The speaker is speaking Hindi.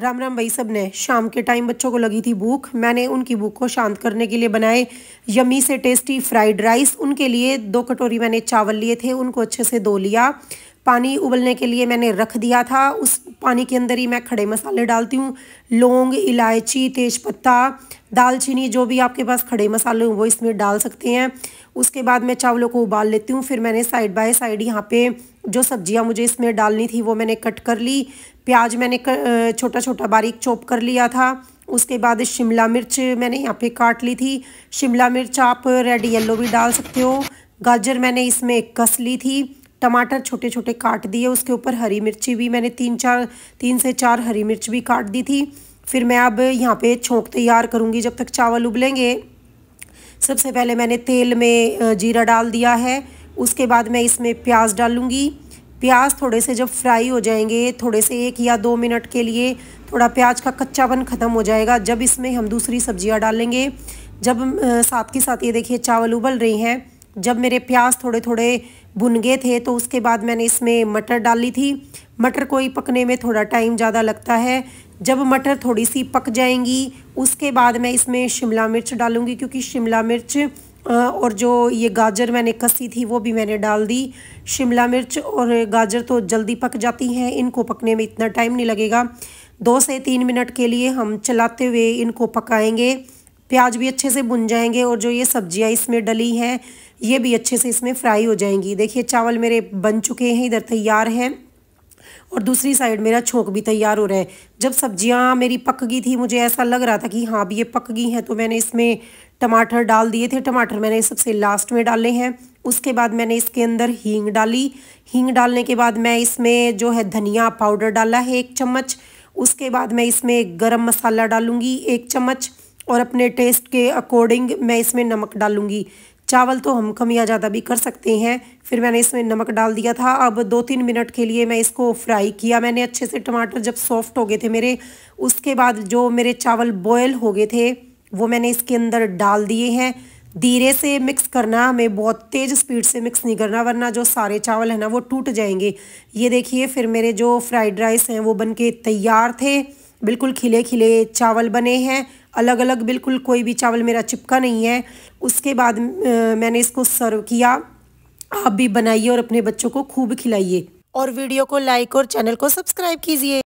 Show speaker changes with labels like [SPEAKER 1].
[SPEAKER 1] राम राम भाई सब ने शाम के टाइम बच्चों को लगी थी भूख मैंने उनकी भूख को शांत करने के लिए बनाए यमी से टेस्टी फ्राइड राइस उनके लिए दो कटोरी मैंने चावल लिए थे उनको अच्छे से धो लिया पानी उबलने के लिए मैंने रख दिया था उस पानी के अंदर ही मैं खड़े मसाले डालती हूँ लौंग इलायची तेज़पत्ता दालचीनी जो भी आपके पास खड़े मसाले हों वो इसमें डाल सकते हैं उसके बाद मैं चावलों को उबाल लेती हूँ फिर मैंने साइड बाय साइड यहाँ पे जो सब्जियाँ मुझे इसमें डालनी थी वो मैंने कट कर ली प्याज मैंने छोटा छोटा बारीक चॉप कर लिया था उसके बाद शिमला मिर्च मैंने यहाँ पे काट ली थी शिमला मिर्च आप रेड येल्लो भी डाल सकते हो गाजर मैंने इसमें कस ली थी टमाटर छोटे छोटे काट दिए उसके ऊपर हरी मिर्ची भी मैंने तीन चार तीन से चार हरी मिर्च भी काट दी थी फिर मैं अब यहाँ पे छोंक तैयार करूँगी जब तक चावल उबलेंगे सबसे पहले मैंने तेल में जीरा डाल दिया है उसके बाद मैं इसमें प्याज डालूँगी प्याज थोड़े से जब फ्राई हो जाएंगे थोड़े से एक या दो मिनट के लिए थोड़ा प्याज का कच्चापन ख़त्म हो जाएगा जब इसमें हम दूसरी सब्जियाँ डालेंगे जब साथ के साथ ये देखिए चावल उबल रही हैं जब मेरे प्याज थोड़े थोड़े भुन गए थे तो उसके बाद मैंने इसमें मटर डाली थी मटर को ही पकने में थोड़ा टाइम ज़्यादा लगता है जब मटर थोड़ी सी पक जाएंगी उसके बाद मैं इसमें शिमला मिर्च डालूंगी क्योंकि शिमला मिर्च और जो ये गाजर मैंने कसी थी वो भी मैंने डाल दी शिमला मिर्च और गाजर तो जल्दी पक जाती हैं इनको पकने में इतना टाइम नहीं लगेगा दो से तीन मिनट के लिए हम चलाते हुए इनको पकाएंगे प्याज भी अच्छे से भुन जाएंगे और जो ये सब्जियाँ इसमें डली हैं ये भी अच्छे से इसमें फ्राई हो जाएंगी देखिए चावल मेरे बन चुके हैं इधर तैयार हैं और दूसरी साइड मेरा छोंक भी तैयार हो रहा है जब सब्जियाँ मेरी पक गई थी मुझे ऐसा लग रहा था कि हाँ अभी ये पक गई हैं तो मैंने इसमें टमाटर डाल दिए थे टमाटर मैंने सबसे लास्ट में डाले हैं उसके बाद मैंने इसके अंदर हींग डाली हींग डालने के बाद मैं इसमें जो है धनिया पाउडर डाला है एक चम्मच उसके बाद मैं इसमें गरम मसाला डालूँगी एक चम्मच और अपने टेस्ट के अकॉर्डिंग मैं इसमें नमक डालूँगी चावल तो हम या ज़्यादा भी कर सकते हैं फिर मैंने इसमें नमक डाल दिया था अब दो तीन मिनट के लिए मैं इसको फ्राई किया मैंने अच्छे से टमाटर जब सॉफ्ट हो गए थे मेरे उसके बाद जो मेरे चावल बॉयल हो गए थे वो मैंने इसके अंदर डाल दिए हैं धीरे से मिक्स करना हमें बहुत तेज़ स्पीड से मिक्स नहीं करना वरना जो सारे चावल हैं ना वो टूट जाएंगे ये देखिए फिर मेरे जो फ्राइड राइस हैं वो बन के तैयार थे बिल्कुल खिले खिले चावल बने हैं अलग अलग बिल्कुल कोई भी चावल मेरा चिपका नहीं है उसके बाद मैंने इसको सर्व किया आप भी बनाइए और अपने बच्चों को खूब खिलाइए और वीडियो को लाइक और चैनल को सब्सक्राइब कीजिए